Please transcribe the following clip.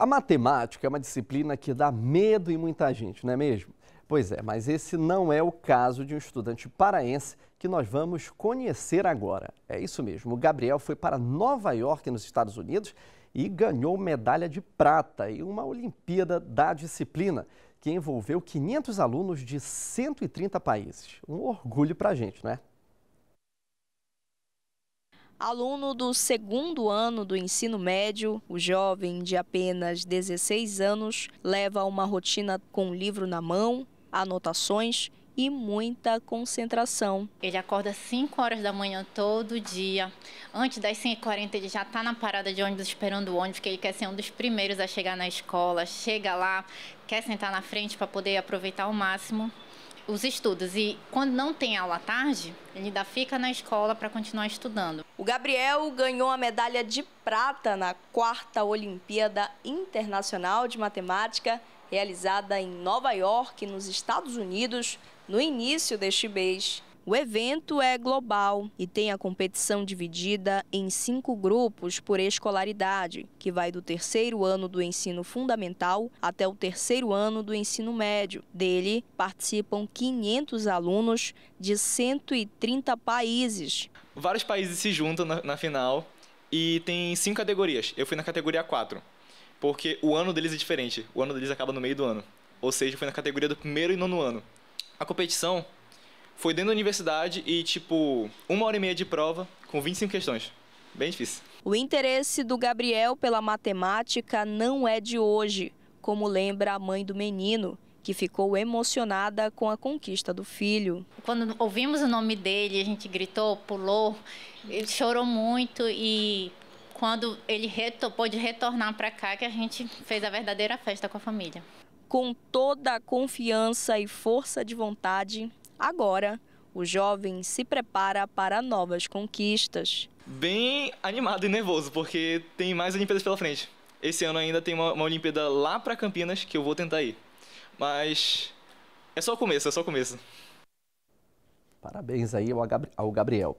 A matemática é uma disciplina que dá medo em muita gente, não é mesmo? Pois é, mas esse não é o caso de um estudante paraense que nós vamos conhecer agora. É isso mesmo, o Gabriel foi para Nova York, nos Estados Unidos, e ganhou medalha de prata em uma Olimpíada da disciplina, que envolveu 500 alunos de 130 países. Um orgulho para a gente, né? Aluno do segundo ano do ensino médio, o jovem de apenas 16 anos leva uma rotina com um livro na mão, anotações e muita concentração. Ele acorda 5 horas da manhã todo dia. Antes das 5h40 ele já está na parada de ônibus esperando o ônibus, que ele quer ser um dos primeiros a chegar na escola. Chega lá, quer sentar na frente para poder aproveitar ao máximo os estudos. E quando não tem aula à tarde, ele ainda fica na escola para continuar estudando. O Gabriel ganhou a medalha de prata na quarta Olimpíada Internacional de Matemática realizada em Nova York, nos Estados Unidos, no início deste mês. O evento é global e tem a competição dividida em cinco grupos por escolaridade, que vai do terceiro ano do ensino fundamental até o terceiro ano do ensino médio. Dele participam 500 alunos de 130 países. Vários países se juntam na, na final e tem cinco categorias. Eu fui na categoria 4. Porque o ano deles é diferente. O ano deles acaba no meio do ano. Ou seja, foi na categoria do primeiro e nono ano. A competição foi dentro da universidade e, tipo, uma hora e meia de prova com 25 questões. Bem difícil. O interesse do Gabriel pela matemática não é de hoje, como lembra a mãe do menino, que ficou emocionada com a conquista do filho. Quando ouvimos o nome dele, a gente gritou, pulou, ele chorou muito e quando ele pôde retornar para cá que a gente fez a verdadeira festa com a família. Com toda a confiança e força de vontade, agora o jovem se prepara para novas conquistas. Bem animado e nervoso, porque tem mais Olimpíadas pela frente. Esse ano ainda tem uma, uma Olimpíada lá para Campinas que eu vou tentar ir. Mas é só o começo, é só o começo. Parabéns aí ao Gabriel.